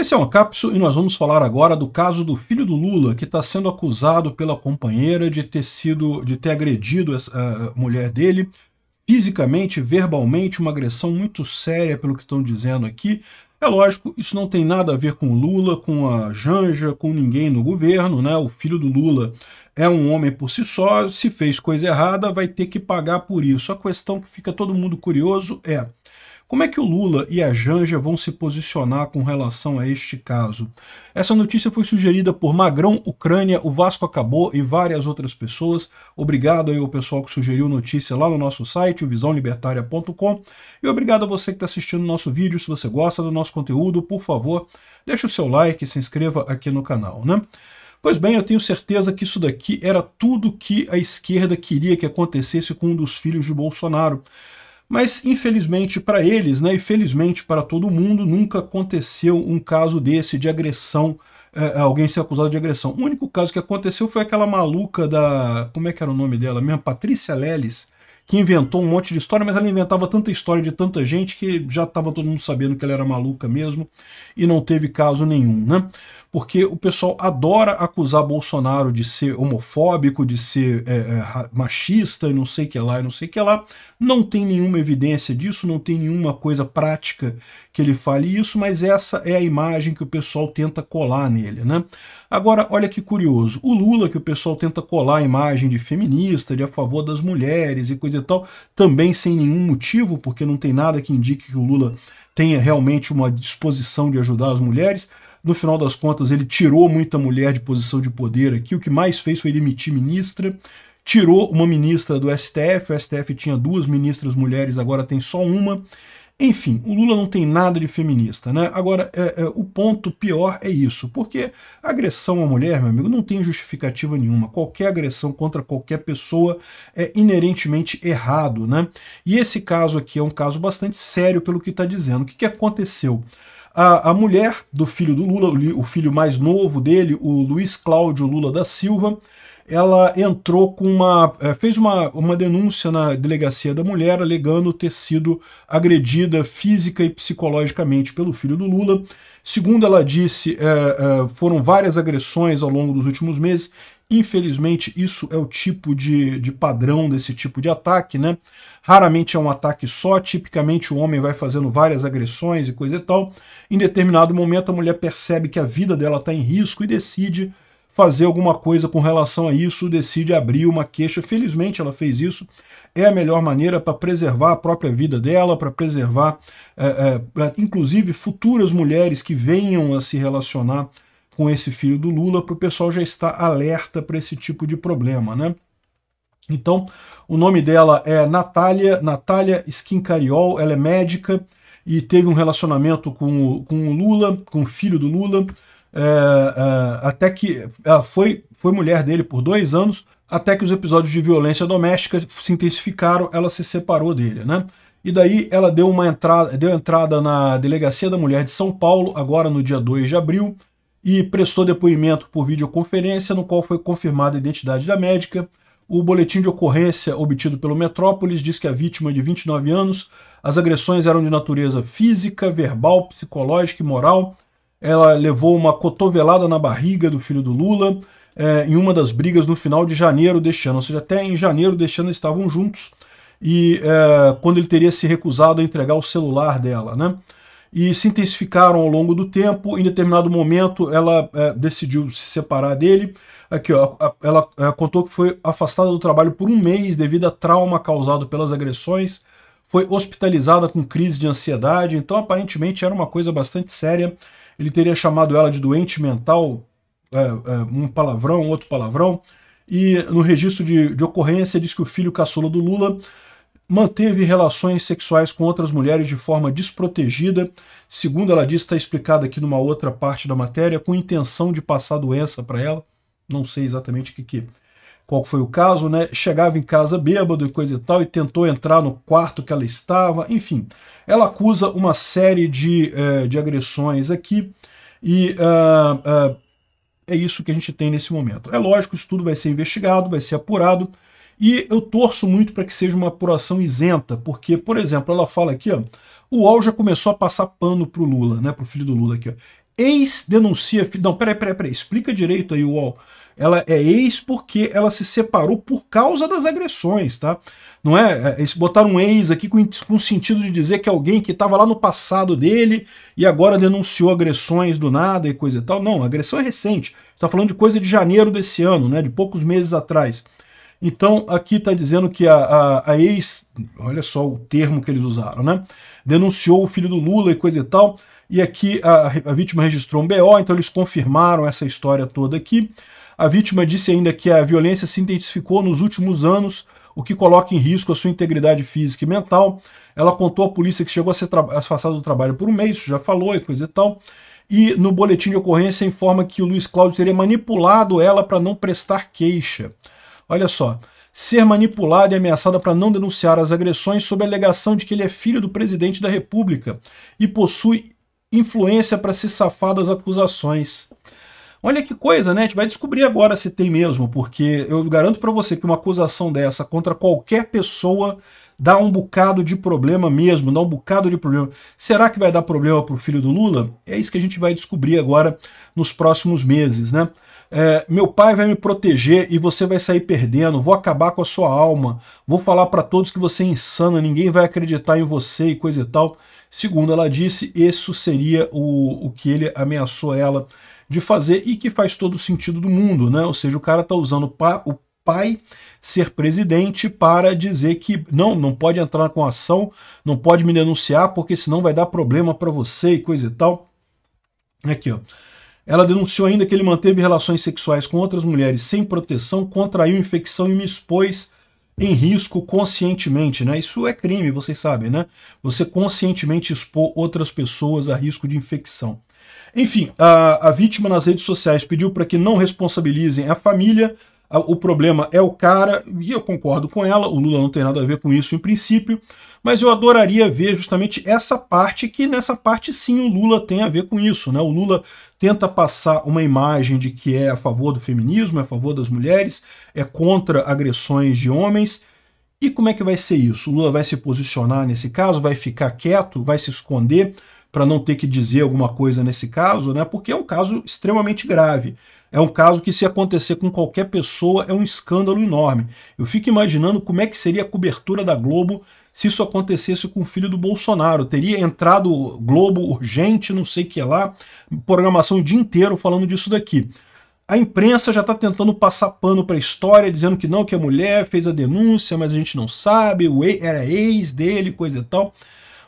Esse é um capso e nós vamos falar agora do caso do filho do Lula, que está sendo acusado pela companheira de ter sido, de ter agredido a mulher dele fisicamente, verbalmente, uma agressão muito séria, pelo que estão dizendo aqui. É lógico, isso não tem nada a ver com Lula, com a Janja, com ninguém no governo, né? O filho do Lula é um homem por si só, se fez coisa errada, vai ter que pagar por isso. A questão que fica todo mundo curioso é como é que o Lula e a Janja vão se posicionar com relação a este caso? Essa notícia foi sugerida por Magrão Ucrânia, o Vasco acabou e várias outras pessoas. Obrigado aí ao pessoal que sugeriu notícia lá no nosso site, visãolibertária.com. E obrigado a você que está assistindo o nosso vídeo. Se você gosta do nosso conteúdo, por favor, deixe o seu like e se inscreva aqui no canal, né? Pois bem, eu tenho certeza que isso daqui era tudo que a esquerda queria que acontecesse com um dos filhos de Bolsonaro. Mas infelizmente para eles, né, e felizmente para todo mundo, nunca aconteceu um caso desse de agressão, é, alguém ser acusado de agressão. O único caso que aconteceu foi aquela maluca da. Como é que era o nome dela mesmo? Patrícia Leles, que inventou um monte de história, mas ela inventava tanta história de tanta gente que já estava todo mundo sabendo que ela era maluca mesmo e não teve caso nenhum, né? porque o pessoal adora acusar Bolsonaro de ser homofóbico, de ser é, é, machista e não sei que lá e não sei que lá. Não tem nenhuma evidência disso, não tem nenhuma coisa prática que ele fale isso, mas essa é a imagem que o pessoal tenta colar nele, né? Agora, olha que curioso, o Lula, que o pessoal tenta colar a imagem de feminista, de a favor das mulheres e coisa e tal, também sem nenhum motivo, porque não tem nada que indique que o Lula tenha realmente uma disposição de ajudar as mulheres. No final das contas, ele tirou muita mulher de posição de poder aqui. O que mais fez foi demitir ministra. Tirou uma ministra do STF. O STF tinha duas ministras mulheres, agora tem só uma. Enfim, o Lula não tem nada de feminista, né? Agora, é, é, o ponto pior é isso, porque agressão à mulher, meu amigo, não tem justificativa nenhuma. Qualquer agressão contra qualquer pessoa é inerentemente errado, né? E esse caso aqui é um caso bastante sério pelo que está dizendo. O que, que aconteceu? A, a, mulher do filho do Lula, o, o filho mais novo dele, o Luiz Cláudio Lula da Silva, ela entrou com uma. Eh, fez uma, uma denúncia na delegacia da mulher, alegando ter sido agredida física e psicologicamente pelo filho do Lula. Segundo ela disse, eh, eh, foram várias agressões ao longo dos últimos meses. Infelizmente, isso é o tipo de, de padrão desse tipo de ataque, né? Raramente é um ataque só, tipicamente o homem vai fazendo várias agressões e coisa e tal. Em determinado momento, a mulher percebe que a vida dela está em risco e decide fazer alguma coisa com relação a isso, decide abrir uma queixa. Felizmente ela fez isso. É a melhor maneira para preservar a própria vida dela, para preservar, é, é, inclusive, futuras mulheres que venham a se relacionar com esse filho do Lula, para o pessoal já estar alerta para esse tipo de problema, né? Então, o nome dela é Natália, Natália Skincariol, ela é médica e teve um relacionamento com, com o Lula, com o filho do Lula, é, é, até que ela é, foi, foi mulher dele por dois anos, até que os episódios de violência doméstica se intensificaram, ela se separou dele, né? E daí ela deu uma entrada, deu entrada na Delegacia da Mulher de São Paulo, agora no dia 2 de abril, e prestou depoimento por videoconferência, no qual foi confirmada a identidade da médica. O boletim de ocorrência obtido pelo Metrópolis diz que a vítima é de 29 anos, as agressões eram de natureza física, verbal, psicológica e moral, ela levou uma cotovelada na barriga do filho do Lula é, em uma das brigas no final de janeiro deste ano. Ou seja, até em janeiro deste ano estavam juntos e é, quando ele teria se recusado a entregar o celular dela, né? E se intensificaram ao longo do tempo. Em determinado momento, ela é, decidiu se separar dele. Aqui, ó, ela é, contou que foi afastada do trabalho por um mês devido a trauma causado pelas agressões. Foi hospitalizada com crise de ansiedade. Então, aparentemente, era uma coisa bastante séria ele teria chamado ela de doente mental, é, é, um palavrão, outro palavrão, e no registro de, de ocorrência diz que o filho caçula do Lula manteve relações sexuais com outras mulheres de forma desprotegida, segundo ela diz, está explicado aqui numa outra parte da matéria, com intenção de passar doença para ela, não sei exatamente o que, que é qual foi o caso, né? Chegava em casa bêbado e coisa e tal, e tentou entrar no quarto que ela estava, enfim. Ela acusa uma série de, eh, de agressões aqui, e ah, ah, é isso que a gente tem nesse momento. É lógico, isso tudo vai ser investigado, vai ser apurado, e eu torço muito para que seja uma apuração isenta, porque, por exemplo, ela fala aqui, ó, o UOL já começou a passar pano pro Lula, né, pro filho do Lula aqui, ó. Ex denuncia... Não, peraí, peraí, peraí, explica direito aí, UOL ela é ex porque ela se separou por causa das agressões, tá? Não é? é eles botaram um ex aqui com, com sentido de dizer que alguém que estava lá no passado dele e agora denunciou agressões do nada e coisa e tal. Não, agressão é recente. Está falando de coisa de janeiro desse ano, né? De poucos meses atrás. Então, aqui está dizendo que a, a, a, ex, olha só o termo que eles usaram, né? Denunciou o filho do Lula e coisa e tal. E aqui a, a vítima registrou um BO, então eles confirmaram essa história toda aqui. A vítima disse ainda que a violência se intensificou nos últimos anos, o que coloca em risco a sua integridade física e mental. Ela contou à polícia que chegou a ser afastada do trabalho por um mês, já falou e coisa e tal. E no boletim de ocorrência informa que o Luiz Cláudio teria manipulado ela para não prestar queixa. Olha só, ser manipulada e ameaçada para não denunciar as agressões sob a alegação de que ele é filho do presidente da República e possui influência para se safar das acusações. Olha que coisa, né? A gente vai descobrir agora se tem mesmo, porque eu garanto para você que uma acusação dessa contra qualquer pessoa dá um bocado de problema mesmo, dá um bocado de problema. Será que vai dar problema para o filho do Lula? É isso que a gente vai descobrir agora nos próximos meses, né? É, meu pai vai me proteger e você vai sair perdendo, vou acabar com a sua alma, vou falar para todos que você é insana, ninguém vai acreditar em você e coisa e tal. Segundo ela disse, isso seria o, o que ele ameaçou ela de fazer e que faz todo o sentido do mundo, né? Ou seja, o cara está usando pa, o pai ser presidente para dizer que não, não pode entrar com ação, não pode me denunciar porque senão vai dar problema para você e coisa e tal. Aqui, ó. Ela denunciou ainda que ele manteve relações sexuais com outras mulheres sem proteção, contraiu infecção e me expôs em risco conscientemente, né? Isso é crime, vocês sabem, né? Você conscientemente expor outras pessoas a risco de infecção. Enfim, a, a vítima nas redes sociais pediu para que não responsabilizem a família, o problema é o cara, e eu concordo com ela, o Lula não tem nada a ver com isso em princípio, mas eu adoraria ver justamente essa parte, que nessa parte sim o Lula tem a ver com isso, né? O Lula tenta passar uma imagem de que é a favor do feminismo, é a favor das mulheres, é contra agressões de homens. E como é que vai ser isso? O Lula vai se posicionar nesse caso? Vai ficar quieto? Vai se esconder? para não ter que dizer alguma coisa nesse caso, né? Porque é um caso extremamente grave. É um caso que, se acontecer com qualquer pessoa, é um escândalo enorme. Eu fico imaginando como é que seria a cobertura da Globo se isso acontecesse com o filho do Bolsonaro. Teria entrado Globo urgente, não sei o que lá, programação o dia inteiro falando disso daqui. A imprensa já está tentando passar pano para a história, dizendo que não, que a é mulher fez a denúncia, mas a gente não sabe, era ex dele, coisa e tal.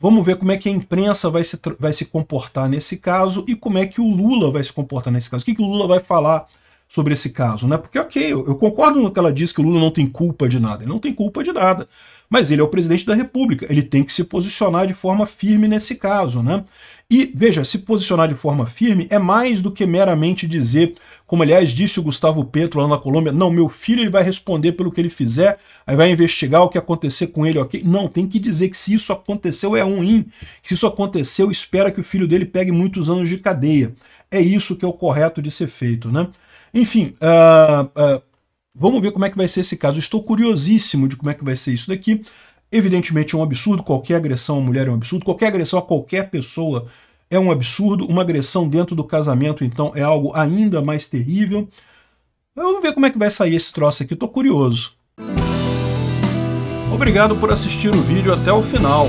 Vamos ver como é que a imprensa vai se, vai se comportar nesse caso e como é que o Lula vai se comportar nesse caso. O que, que o Lula vai falar sobre esse caso, né? Porque, ok, eu, eu concordo no que ela diz que o Lula não tem culpa de nada. Ele não tem culpa de nada. Mas ele é o presidente da República. Ele tem que se posicionar de forma firme nesse caso, né? E, veja, se posicionar de forma firme é mais do que meramente dizer, como aliás disse o Gustavo Petro lá na Colômbia, não, meu filho ele vai responder pelo que ele fizer, aí vai investigar o que acontecer com ele, ok? Não, tem que dizer que se isso aconteceu é ruim, se isso aconteceu espera que o filho dele pegue muitos anos de cadeia. É isso que é o correto de ser feito, né? Enfim, uh, uh, vamos ver como é que vai ser esse caso. Estou curiosíssimo de como é que vai ser isso daqui. Evidentemente é um absurdo, qualquer agressão a mulher é um absurdo, qualquer agressão a qualquer pessoa é um absurdo, uma agressão dentro do casamento, então, é algo ainda mais terrível. Vamos ver como é que vai sair esse troço aqui, estou curioso. Obrigado por assistir o vídeo até o final.